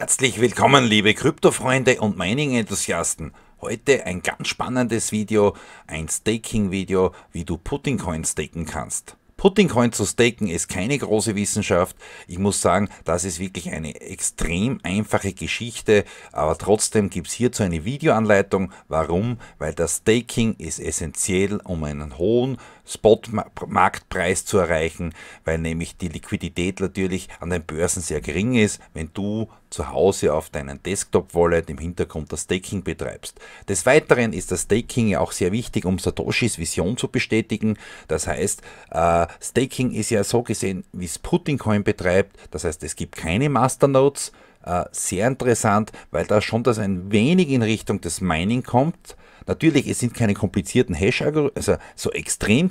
Herzlich willkommen, liebe Kryptofreunde und Mining-Enthusiasten. Heute ein ganz spannendes Video, ein Staking-Video, wie du Putting Coin staken kannst. Putting Coin zu staken ist keine große Wissenschaft. Ich muss sagen, das ist wirklich eine extrem einfache Geschichte, aber trotzdem gibt es hierzu eine Videoanleitung. Warum? Weil das Staking ist essentiell, um einen hohen Spot-Marktpreis zu erreichen, weil nämlich die Liquidität natürlich an den Börsen sehr gering ist, wenn du zu Hause auf deinen Desktop-Wallet im Hintergrund das Staking betreibst. Des Weiteren ist das Staking ja auch sehr wichtig, um Satoshis Vision zu bestätigen. Das heißt, äh, Staking ist ja so gesehen, wie es Putincoin betreibt. Das heißt, es gibt keine Masternodes. Äh, sehr interessant, weil da schon das ein wenig in Richtung des Mining kommt Natürlich, es sind keine komplizierten Hash-Algorithmen, also so extrem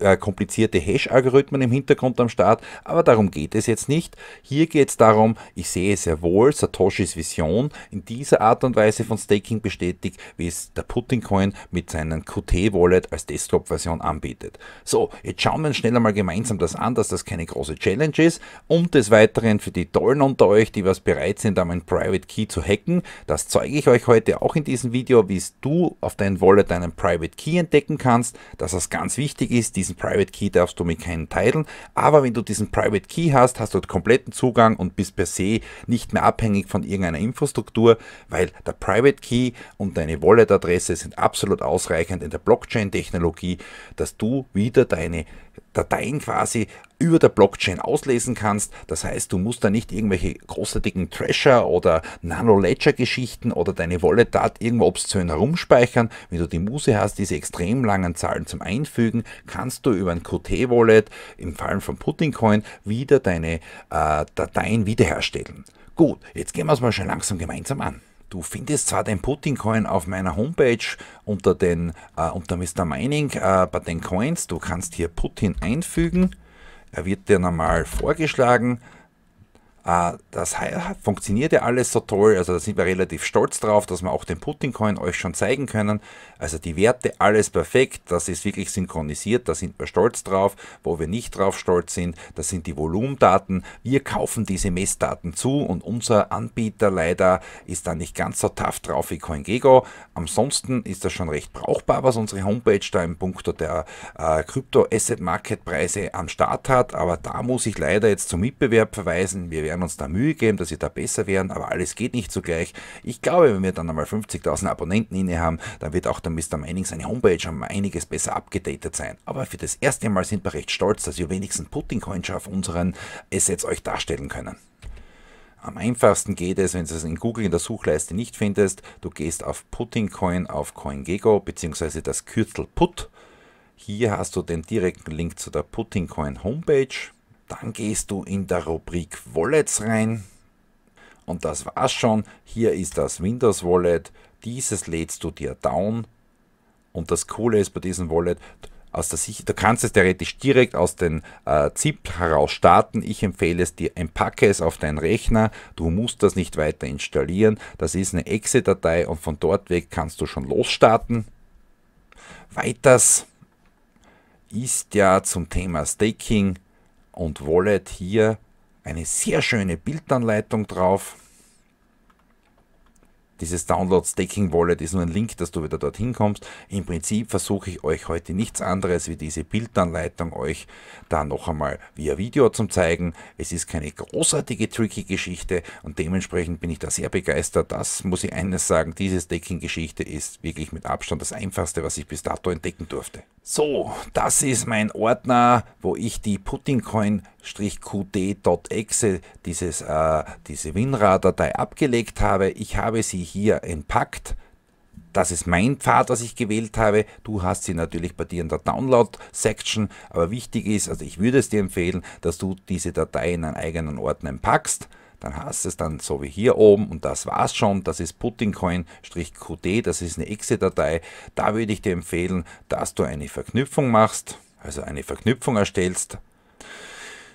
äh, komplizierte Hash-Algorithmen im Hintergrund am Start, aber darum geht es jetzt nicht. Hier geht es darum, ich sehe sehr wohl, Satoshis Vision in dieser Art und Weise von Staking bestätigt, wie es der putin Coin mit seinem QT-Wallet als Desktop-Version anbietet. So, jetzt schauen wir uns schnell einmal gemeinsam das an, dass das keine große Challenge ist. Und des Weiteren für die Tollen unter euch, die was bereit sind, da mein Private Key zu hacken, das zeige ich euch heute auch in diesem Video, wie es du auf dein Wallet deinen Private Key entdecken kannst. Das ist ganz wichtig ist, diesen Private Key darfst du mit keinen teilen, aber wenn du diesen Private Key hast, hast du den kompletten Zugang und bist per se nicht mehr abhängig von irgendeiner Infrastruktur, weil der Private Key und deine Wallet-Adresse sind absolut ausreichend in der Blockchain-Technologie, dass du wieder deine Dateien quasi über der Blockchain auslesen kannst. Das heißt, du musst da nicht irgendwelche großartigen Treasure oder Nano-Ledger-Geschichten oder deine Wallet-Dat irgendwo obszön herumspeichern. Wenn du die Muse hast, diese extrem langen Zahlen zum Einfügen, kannst du über ein QT-Wallet, im Fall von Putincoin, wieder deine äh, Dateien wiederherstellen. Gut, jetzt gehen wir es mal schon langsam gemeinsam an. Du findest zwar den Putting Coin auf meiner Homepage unter den äh, unter Mr. Mining äh, bei den Coins. Du kannst hier Putin einfügen er wird dir normal vorgeschlagen, Ah, das funktioniert ja alles so toll, also da sind wir relativ stolz drauf, dass wir auch den Putin-Coin euch schon zeigen können. Also die Werte, alles perfekt, das ist wirklich synchronisiert, da sind wir stolz drauf. Wo wir nicht drauf stolz sind, das sind die Volumendaten. Wir kaufen diese Messdaten zu und unser Anbieter leider ist da nicht ganz so tough drauf wie CoinGego. Ansonsten ist das schon recht brauchbar, was unsere Homepage da im Punkto der äh, Krypto-Asset-Market-Preise am Start hat, aber da muss ich leider jetzt zum Mitbewerb verweisen. Wir werden werden uns da Mühe geben, dass wir da besser werden, aber alles geht nicht zugleich. Ich glaube, wenn wir dann einmal 50.000 Abonnenten inne haben, dann wird auch der Mr. Mining seine Homepage um einiges besser abgedatet sein. Aber für das erste Mal sind wir recht stolz, dass wir wenigstens putin coins auf unseren Assets euch darstellen können. Am einfachsten geht es, wenn du es in Google in der Suchleiste nicht findest, du gehst auf Putting Coin auf CoinGecko bzw. das Kürzel PUT. Hier hast du den direkten Link zu der Putting Coin Homepage. Dann gehst du in der Rubrik Wallets rein. Und das war's schon. Hier ist das Windows Wallet. Dieses lädst du dir down. Und das Coole ist bei diesem Wallet, aus der Sicht, du kannst es theoretisch direkt aus dem äh, ZIP heraus starten. Ich empfehle es dir, empacke es auf deinen Rechner. Du musst das nicht weiter installieren. Das ist eine Exe-Datei und von dort weg kannst du schon losstarten. Weiters ist ja zum Thema Staking und Wallet hier eine sehr schöne Bildanleitung drauf. Dieses Download Staking Wallet ist nur ein Link, dass du wieder dorthin kommst. Im Prinzip versuche ich euch heute nichts anderes wie diese Bildanleitung euch da noch einmal via Video zu zeigen. Es ist keine großartige tricky Geschichte und dementsprechend bin ich da sehr begeistert. Das muss ich eines sagen, diese Staking Geschichte ist wirklich mit Abstand das einfachste, was ich bis dato entdecken durfte. So, das ist mein Ordner, wo ich die Putting Coin qt.exe dieses, äh, diese WinRAR-Datei abgelegt habe. Ich habe sie hier entpackt. Das ist mein Pfad, was ich gewählt habe. Du hast sie natürlich bei dir in der Download-Section. Aber wichtig ist, also ich würde es dir empfehlen, dass du diese Datei in einen eigenen Ordner packst. Dann hast du es dann so wie hier oben und das war's schon. Das ist Puttingcoin-QT, das ist eine Exe-Datei. Da würde ich dir empfehlen, dass du eine Verknüpfung machst, also eine Verknüpfung erstellst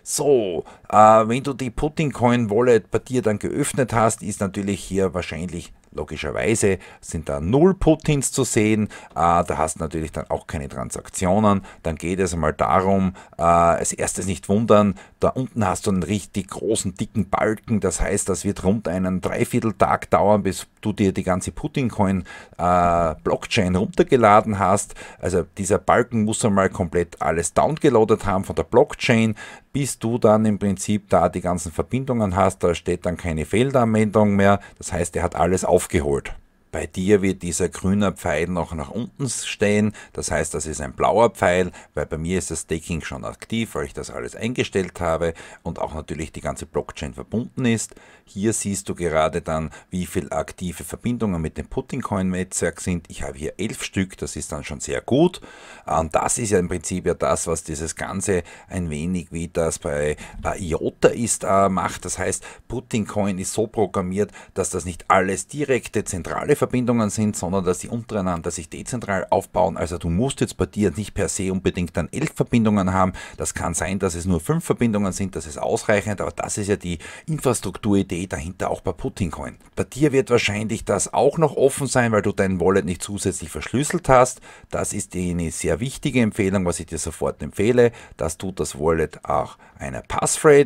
so, äh, wenn du die Putincoin Wallet bei dir dann geöffnet hast, ist natürlich hier wahrscheinlich logischerweise sind da null Putins zu sehen. Äh, da hast du natürlich dann auch keine Transaktionen. Dann geht es einmal darum, äh, als erstes nicht wundern, da unten hast du einen richtig großen, dicken Balken. Das heißt, das wird rund einen Dreivierteltag dauern, bis du dir die ganze Putincoin äh, Blockchain runtergeladen hast. Also dieser Balken muss einmal komplett alles downgeloadet haben von der Blockchain bis du dann im Prinzip da die ganzen Verbindungen hast. Da steht dann keine Feldanwendung mehr. Das heißt, er hat alles aufgeholt. Bei dir wird dieser grüne Pfeil noch nach unten stehen, das heißt, das ist ein blauer Pfeil, weil bei mir ist das Staking schon aktiv, weil ich das alles eingestellt habe und auch natürlich die ganze Blockchain verbunden ist. Hier siehst du gerade dann, wie viele aktive Verbindungen mit dem Putting Coin Netzwerk sind. Ich habe hier elf Stück, das ist dann schon sehr gut. Äh, und das ist ja im Prinzip ja das, was dieses Ganze ein wenig wie das bei IOTA ist, äh, macht. Das heißt, Putting Coin ist so programmiert, dass das nicht alles direkte zentrale Verbindungen sind, sondern dass sie untereinander sich dezentral aufbauen. Also du musst jetzt bei dir nicht per se unbedingt dann elf Verbindungen haben. Das kann sein, dass es nur fünf Verbindungen sind, das ist ausreichend, aber das ist ja die Infrastrukturidee dahinter auch bei Putting Coin. Bei dir wird wahrscheinlich das auch noch offen sein, weil du dein Wallet nicht zusätzlich verschlüsselt hast. Das ist eine sehr wichtige Empfehlung, was ich dir sofort empfehle. Das tut das Wallet auch eine Passphrase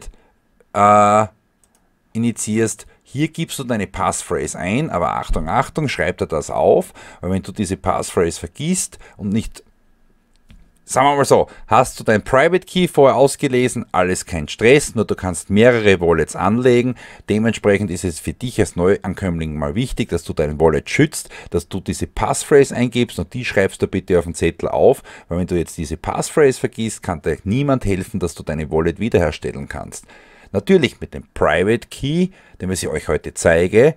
äh, initiierst, hier gibst du deine Passphrase ein, aber Achtung, Achtung, schreib dir das auf, weil wenn du diese Passphrase vergisst und nicht sagen wir mal so, hast du dein Private Key vorher ausgelesen, alles kein Stress, nur du kannst mehrere Wallets anlegen. Dementsprechend ist es für dich als Neuankömmling mal wichtig, dass du dein Wallet schützt, dass du diese Passphrase eingibst und die schreibst du bitte auf den Zettel auf, weil wenn du jetzt diese Passphrase vergisst, kann dir niemand helfen, dass du deine Wallet wiederherstellen kannst. Natürlich mit dem Private Key, den was ich euch heute zeige,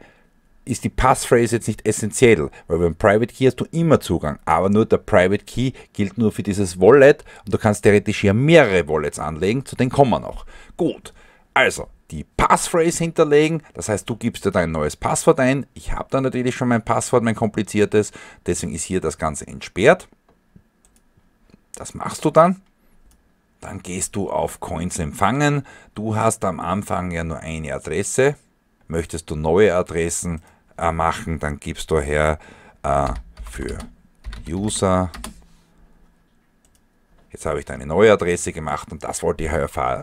ist die Passphrase jetzt nicht essentiell, weil beim Private Key hast du immer Zugang, aber nur der Private Key gilt nur für dieses Wallet und du kannst theoretisch hier mehrere Wallets anlegen, zu denen kommen wir noch. Gut, also die Passphrase hinterlegen, das heißt, du gibst dir dein neues Passwort ein. Ich habe da natürlich schon mein Passwort, mein kompliziertes, deswegen ist hier das Ganze entsperrt. Das machst du dann. Dann gehst du auf Coins empfangen. Du hast am Anfang ja nur eine Adresse. Möchtest du neue Adressen äh, machen, dann gibst du her äh, für User. Jetzt habe ich deine neue Adresse gemacht und das wollte ich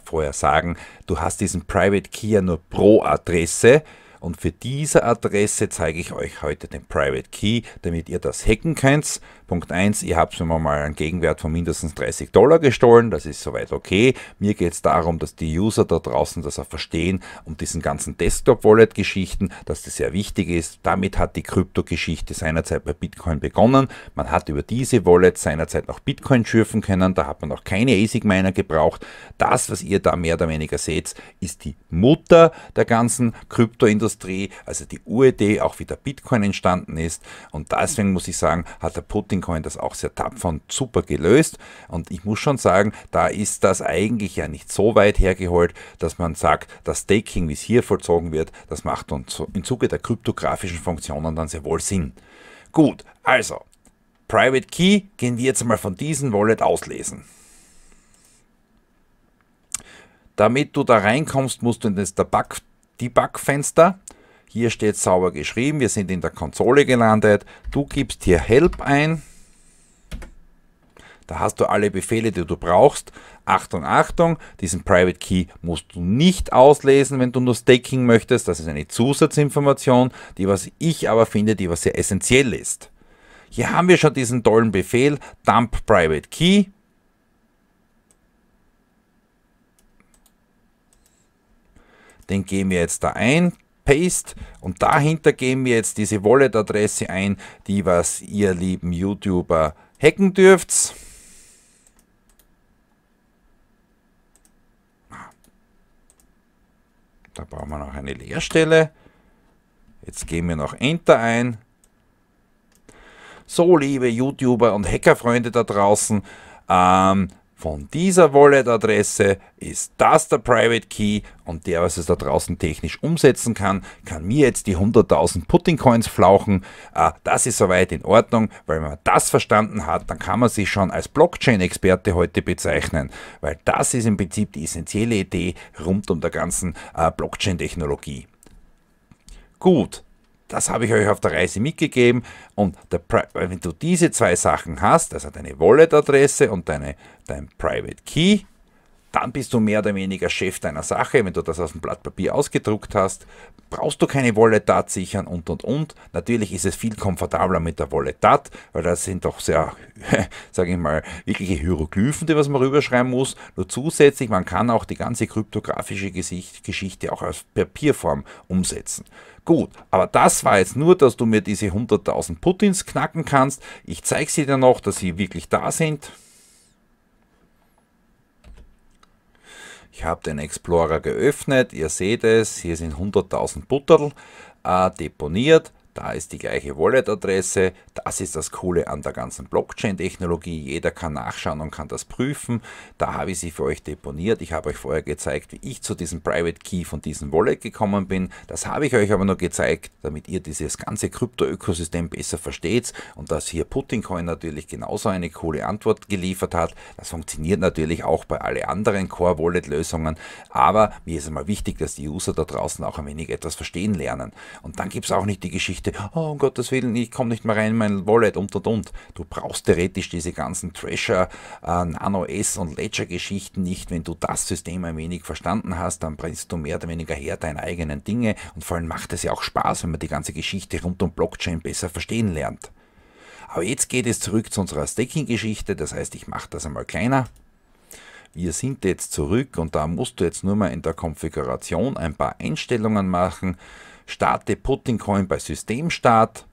vorher sagen. Du hast diesen Private Key ja nur pro Adresse. Und für diese Adresse zeige ich euch heute den Private Key, damit ihr das hacken könnt. Punkt 1, ihr habt mir mal einen Gegenwert von mindestens 30 Dollar gestohlen, das ist soweit okay. Mir geht es darum, dass die User da draußen das auch verstehen und diesen ganzen Desktop-Wallet-Geschichten, dass das sehr wichtig ist. Damit hat die Krypto-Geschichte seinerzeit bei Bitcoin begonnen. Man hat über diese Wallet seinerzeit noch Bitcoin schürfen können, da hat man noch keine ASIC-Miner gebraucht. Das, was ihr da mehr oder weniger seht, ist die Mutter der ganzen Krypto-Industrie, also die UED, auch wie der Bitcoin entstanden ist. Und deswegen muss ich sagen, hat der Putin Bitcoin das auch sehr tapfer und super gelöst. Und ich muss schon sagen, da ist das eigentlich ja nicht so weit hergeholt, dass man sagt, das Staking, wie es hier vollzogen wird, das macht uns im Zuge der kryptografischen Funktionen dann sehr wohl Sinn. Gut, also, Private Key gehen wir jetzt mal von diesem Wallet auslesen. Damit du da reinkommst, musst du in das Debug-Fenster. Hier steht sauber geschrieben, wir sind in der Konsole gelandet. Du gibst hier Help ein. Da hast du alle Befehle, die du brauchst. Achtung, Achtung, diesen Private Key musst du nicht auslesen, wenn du nur Staking möchtest. Das ist eine Zusatzinformation, die was ich aber finde, die was sehr essentiell ist. Hier haben wir schon diesen tollen Befehl, Dump Private Key. Den geben wir jetzt da ein, Paste und dahinter geben wir jetzt diese Wallet-Adresse ein, die was ihr lieben YouTuber hacken dürft. Da brauchen wir noch eine Leerstelle. Jetzt gehen wir noch Enter ein. So, liebe YouTuber und Hackerfreunde da draußen, ähm, von dieser Wallet-Adresse ist das der Private Key und der, was es da draußen technisch umsetzen kann, kann mir jetzt die 100.000 Putting Coins flauchen. Ah, das ist soweit in Ordnung, weil wenn man das verstanden hat, dann kann man sich schon als Blockchain-Experte heute bezeichnen, weil das ist im Prinzip die essentielle Idee rund um der ganzen äh, Blockchain-Technologie. Gut, das habe ich euch auf der Reise mitgegeben. Und wenn du diese zwei Sachen hast, also deine Wallet-Adresse und deine, dein Private Key, dann bist du mehr oder weniger Chef deiner Sache. Wenn du das aus dem Blatt Papier ausgedruckt hast, brauchst du keine Wallet DAT sichern und und und. Natürlich ist es viel komfortabler mit der Wallet DAT, weil das sind doch sehr, sage ich mal, wirkliche Hieroglyphen, die was man rüberschreiben muss. Nur zusätzlich, man kann auch die ganze kryptografische Geschichte auch als Papierform umsetzen. Gut, aber das war jetzt nur, dass du mir diese 100.000 Putins knacken kannst. Ich zeige sie dir noch, dass sie wirklich da sind. Ich habe den Explorer geöffnet, ihr seht es, hier sind 100.000 Butterl äh, deponiert da ist die gleiche Wallet-Adresse, das ist das Coole an der ganzen Blockchain-Technologie, jeder kann nachschauen und kann das prüfen, da habe ich sie für euch deponiert, ich habe euch vorher gezeigt, wie ich zu diesem Private Key von diesem Wallet gekommen bin, das habe ich euch aber nur gezeigt, damit ihr dieses ganze Krypto-Ökosystem besser versteht und dass hier Putincoin natürlich genauso eine coole Antwort geliefert hat, das funktioniert natürlich auch bei allen anderen Core-Wallet-Lösungen, aber mir ist immer wichtig, dass die User da draußen auch ein wenig etwas verstehen lernen und dann gibt es auch nicht die Geschichte, Geschichte. Oh, um Gottes Willen, ich komme nicht mehr rein in mein Wallet und und und. Du brauchst theoretisch diese ganzen Treasure, äh, Nano S und Ledger Geschichten nicht. Wenn du das System ein wenig verstanden hast, dann bringst du mehr oder weniger her deine eigenen Dinge und vor allem macht es ja auch Spaß, wenn man die ganze Geschichte rund um Blockchain besser verstehen lernt. Aber jetzt geht es zurück zu unserer Staking-Geschichte, das heißt, ich mache das einmal kleiner. Wir sind jetzt zurück und da musst du jetzt nur mal in der Konfiguration ein paar Einstellungen machen. Starte Puttingcoin bei Systemstart.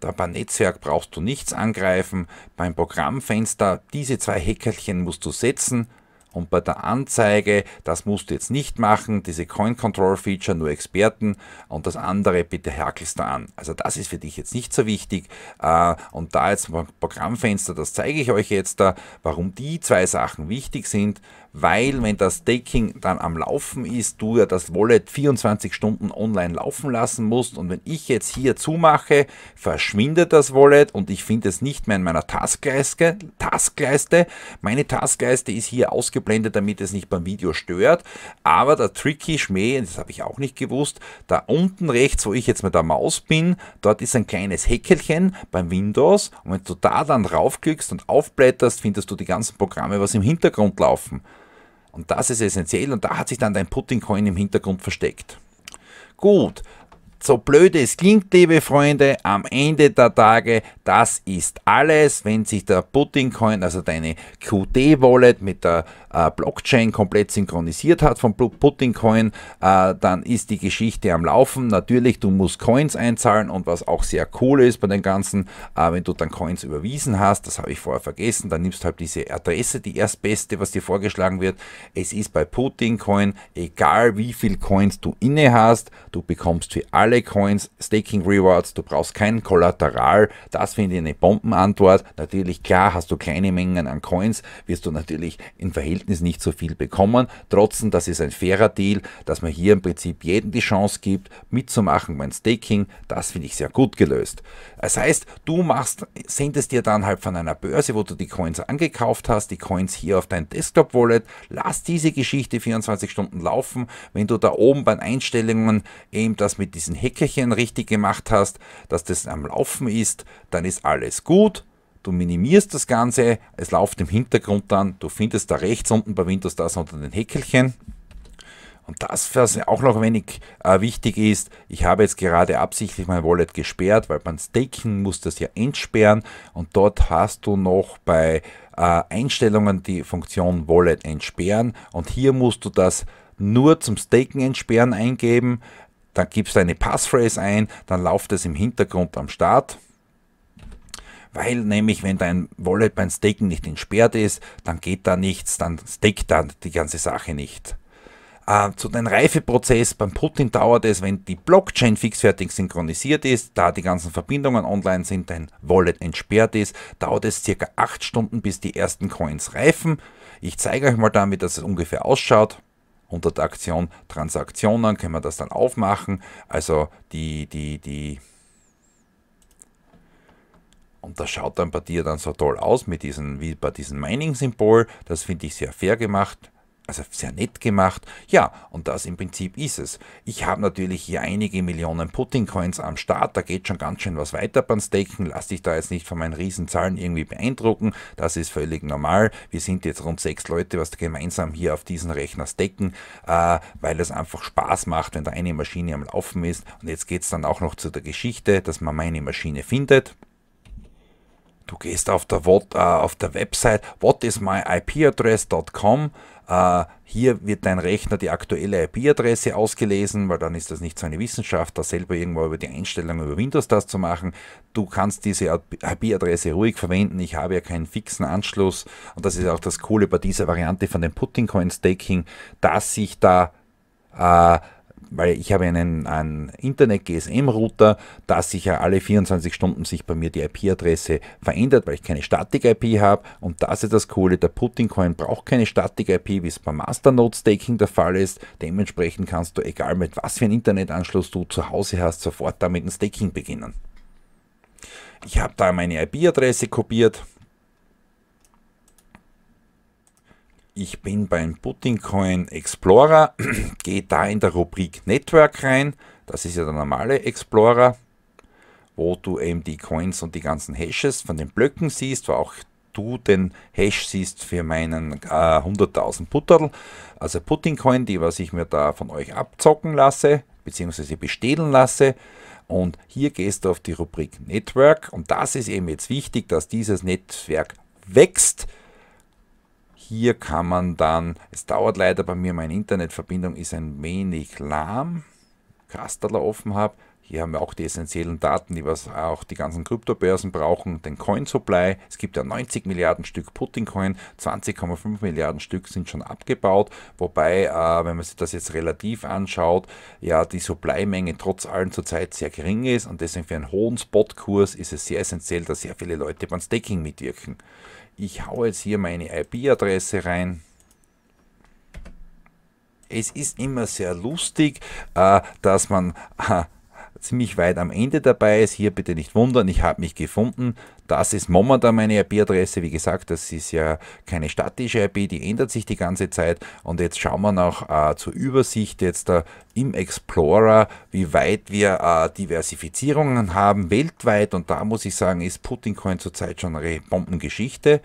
Da beim Netzwerk brauchst du nichts angreifen. Beim Programmfenster diese zwei Häckerchen musst du setzen. Und bei der Anzeige, das musst du jetzt nicht machen, diese Coin Control Feature nur Experten und das andere bitte herkelst du an. Also das ist für dich jetzt nicht so wichtig. Äh, und da jetzt beim Programmfenster, das zeige ich euch jetzt da, warum die zwei Sachen wichtig sind weil wenn das Staking dann am Laufen ist, du ja das Wallet 24 Stunden online laufen lassen musst und wenn ich jetzt hier zumache, verschwindet das Wallet und ich finde es nicht mehr in meiner Taskleiste. Taskleiste. Meine Taskleiste ist hier ausgeblendet, damit es nicht beim Video stört, aber der tricky Schmäh, das habe ich auch nicht gewusst, da unten rechts, wo ich jetzt mit der Maus bin, dort ist ein kleines Häkelchen beim Windows und wenn du da dann raufklickst und aufblätterst, findest du die ganzen Programme, was im Hintergrund laufen. Und das ist essentiell und da hat sich dann dein Putting Coin im Hintergrund versteckt. Gut, so blöd es klingt, liebe Freunde, am Ende der Tage, das ist alles, wenn sich der Putting-Coin, also deine QT-Wallet mit der äh, Blockchain komplett synchronisiert hat von Putting-Coin, äh, dann ist die Geschichte am Laufen. Natürlich, du musst Coins einzahlen und was auch sehr cool ist bei den ganzen, äh, wenn du dann Coins überwiesen hast, das habe ich vorher vergessen, dann nimmst du halt diese Adresse, die erstbeste, was dir vorgeschlagen wird. Es ist bei Putting-Coin egal, wie viel Coins du inne hast, du bekommst für alle alle Coins, Staking Rewards, du brauchst kein Kollateral. Das finde ich eine Bombenantwort. Natürlich, klar, hast du kleine Mengen an Coins, wirst du natürlich im Verhältnis nicht so viel bekommen. Trotzdem, das ist ein fairer Deal, dass man hier im Prinzip jedem die Chance gibt, mitzumachen beim Staking. Das finde ich sehr gut gelöst. Das heißt, du machst, sendest dir dann halt von einer Börse, wo du die Coins angekauft hast, die Coins hier auf dein Desktop-Wallet. Lass diese Geschichte 24 Stunden laufen. Wenn du da oben bei den Einstellungen eben das mit diesen Häkkerchen richtig gemacht hast, dass das am Laufen ist, dann ist alles gut. Du minimierst das Ganze, es läuft im Hintergrund dann, du findest da rechts unten bei Windows das unter den Häkkelchen. Und das, was auch noch wenig äh, wichtig ist, ich habe jetzt gerade absichtlich mein Wallet gesperrt, weil beim Staken muss das ja entsperren und dort hast du noch bei äh, Einstellungen die Funktion Wallet entsperren und hier musst du das nur zum Staken entsperren eingeben dann gibst du eine Passphrase ein, dann läuft es im Hintergrund am Start. Weil nämlich, wenn dein Wallet beim Staken nicht entsperrt ist, dann geht da nichts, dann steckt da die ganze Sache nicht. Äh, zu dem Reifeprozess beim Putin dauert es, wenn die Blockchain fixfertig synchronisiert ist, da die ganzen Verbindungen online sind, dein Wallet entsperrt ist, dauert es circa 8 Stunden, bis die ersten Coins reifen. Ich zeige euch mal dann, wie das ungefähr ausschaut unter der Aktion Transaktionen können wir das dann aufmachen. Also die, die, die, und das schaut dann bei dir dann so toll aus mit diesen, wie bei diesem Mining-Symbol. Das finde ich sehr fair gemacht. Also sehr nett gemacht. Ja, und das im Prinzip ist es. Ich habe natürlich hier einige Millionen Putin-Coins am Start. Da geht schon ganz schön was weiter beim Staken. Lass dich da jetzt nicht von meinen Riesenzahlen irgendwie beeindrucken. Das ist völlig normal. Wir sind jetzt rund sechs Leute, was gemeinsam hier auf diesen Rechner stecken, äh, weil es einfach Spaß macht, wenn da eine Maschine am Laufen ist. Und jetzt geht es dann auch noch zu der Geschichte, dass man meine Maschine findet. Du gehst auf der, What, äh, auf der Website whatismyipaddress.com. Äh, hier wird dein Rechner die aktuelle IP-Adresse ausgelesen, weil dann ist das nicht so eine Wissenschaft, da selber irgendwo über die Einstellung über Windows das zu machen. Du kannst diese IP-Adresse ruhig verwenden. Ich habe ja keinen fixen Anschluss. Und das ist auch das Coole bei dieser Variante von dem Putting Coin Staking, dass sich da äh, weil ich habe einen, einen Internet-GSM-Router, da sich ja alle 24 Stunden sich bei mir die IP-Adresse verändert, weil ich keine Statik-IP habe. Und das ist das Coole, der putin coin braucht keine Statik-IP, wie es beim Masternode-Staking der Fall ist. Dementsprechend kannst du, egal mit was für einen Internetanschluss du zu Hause hast, sofort damit ein Staking beginnen. Ich habe da meine IP-Adresse kopiert, Ich bin beim Puttingcoin Explorer, gehe da in der Rubrik Network rein. Das ist ja der normale Explorer, wo du eben die Coins und die ganzen Hashes von den Blöcken siehst, wo auch du den Hash siehst für meinen äh, 100.000 Putterl, also Puttingcoin, die was ich mir da von euch abzocken lasse, beziehungsweise bestehlen lasse. Und hier gehst du auf die Rubrik Network und das ist eben jetzt wichtig, dass dieses Netzwerk wächst. Hier kann man dann, es dauert leider bei mir, meine Internetverbindung ist ein wenig lahm, Kastaler offen habe. Hier haben wir auch die essentiellen Daten, die was auch die ganzen Kryptobörsen brauchen, den Coin Supply. Es gibt ja 90 Milliarden Stück Putin Coin, 20,5 Milliarden Stück sind schon abgebaut, wobei, äh, wenn man sich das jetzt relativ anschaut, ja die Supply-Menge trotz allem zurzeit sehr gering ist und deswegen für einen hohen Spotkurs ist es sehr essentiell, dass sehr viele Leute beim Staking mitwirken. Ich haue jetzt hier meine IP-Adresse rein. Es ist immer sehr lustig, äh, dass man äh, ziemlich weit am Ende dabei ist. Hier bitte nicht wundern, ich habe mich gefunden. Das ist momentan meine IP-Adresse. Wie gesagt, das ist ja keine statische IP, die ändert sich die ganze Zeit. Und jetzt schauen wir noch äh, zur Übersicht jetzt äh, im Explorer, wie weit wir äh, Diversifizierungen haben weltweit. Und da muss ich sagen, ist Putin Coin zurzeit schon eine Bombengeschichte.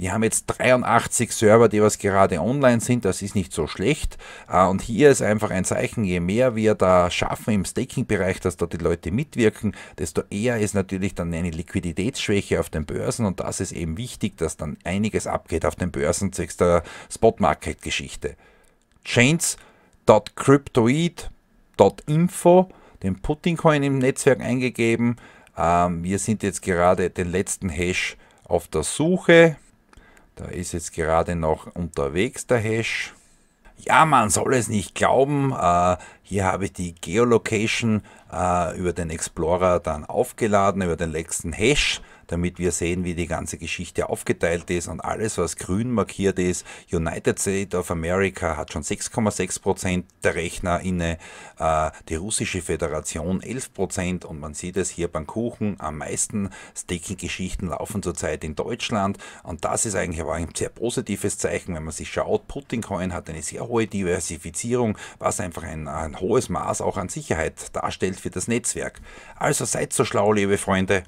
Wir haben jetzt 83 Server, die was gerade online sind, das ist nicht so schlecht. Äh, und hier ist einfach ein Zeichen, je mehr wir da schaffen im Staking-Bereich, dass da die Leute mitwirken, desto eher ist natürlich dann eine Liquiditätsschwäche auf den Börsen und das ist eben wichtig, dass dann einiges abgeht auf den Börsen zwecks der Spot-Market-Geschichte. Chains.cryptoid.info, den Putting-Coin im Netzwerk eingegeben. Ähm, wir sind jetzt gerade den letzten Hash auf der Suche. Da ist jetzt gerade noch unterwegs der Hash. Ja, man soll es nicht glauben. Äh, hier habe ich die Geolocation äh, über den Explorer dann aufgeladen, über den letzten Hash damit wir sehen, wie die ganze Geschichte aufgeteilt ist und alles, was grün markiert ist. United States of America hat schon 6,6 Prozent der Rechner inne, äh, die russische Föderation 11 Prozent und man sieht es hier beim Kuchen am meisten. Staking-Geschichten laufen zurzeit in Deutschland und das ist eigentlich aber ein sehr positives Zeichen, wenn man sich schaut. Putin Coin hat eine sehr hohe Diversifizierung, was einfach ein, ein hohes Maß auch an Sicherheit darstellt für das Netzwerk. Also seid so schlau, liebe Freunde.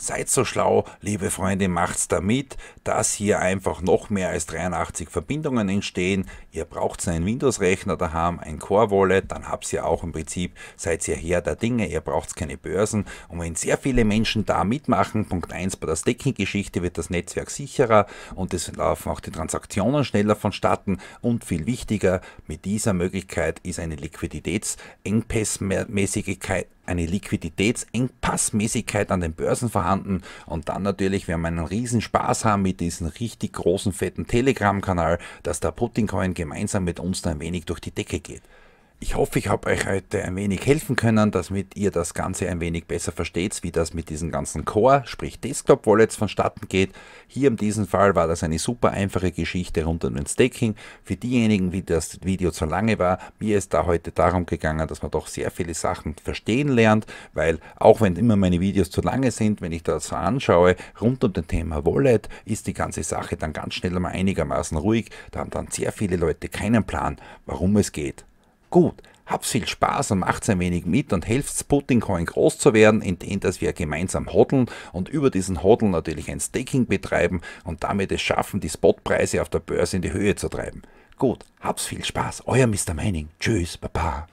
Seid so schlau, liebe Freunde, macht's damit, dass hier einfach noch mehr als 83 Verbindungen entstehen. Ihr braucht einen Windows-Rechner da haben, ein Core-Wallet, dann habt ihr auch im Prinzip, seid ihr Herr der Dinge, ihr braucht keine Börsen. Und wenn sehr viele Menschen da mitmachen, Punkt 1 bei der Stacking-Geschichte wird das Netzwerk sicherer und es laufen auch die Transaktionen schneller vonstatten und viel wichtiger, mit dieser Möglichkeit ist eine Liquiditätsengpassmäßigkeit eine Liquiditätsengpassmäßigkeit an den Börsen vorhanden und dann natürlich werden wir einen riesen Spaß haben mit diesem richtig großen fetten Telegram-Kanal, dass der Putin Coin gemeinsam mit uns da ein wenig durch die Decke geht. Ich hoffe, ich habe euch heute ein wenig helfen können, damit ihr das Ganze ein wenig besser versteht, wie das mit diesen ganzen Core, sprich Desktop-Wallets vonstatten geht. Hier in diesem Fall war das eine super einfache Geschichte rund um den Staking. Für diejenigen, wie das Video zu lange war, mir ist da heute darum gegangen, dass man doch sehr viele Sachen verstehen lernt, weil auch wenn immer meine Videos zu lange sind, wenn ich das so anschaue, rund um den Thema Wallet ist die ganze Sache dann ganz schnell mal einigermaßen ruhig. Da haben dann sehr viele Leute keinen Plan, warum es geht. Gut, habt viel Spaß und macht's ein wenig mit und helft's Putincoin groß zu werden, indem dass wir gemeinsam hodeln und über diesen Hodeln natürlich ein Staking betreiben und damit es schaffen, die Spotpreise auf der Börse in die Höhe zu treiben. Gut, hab's viel Spaß, euer Mr. Mining. Tschüss, Baba.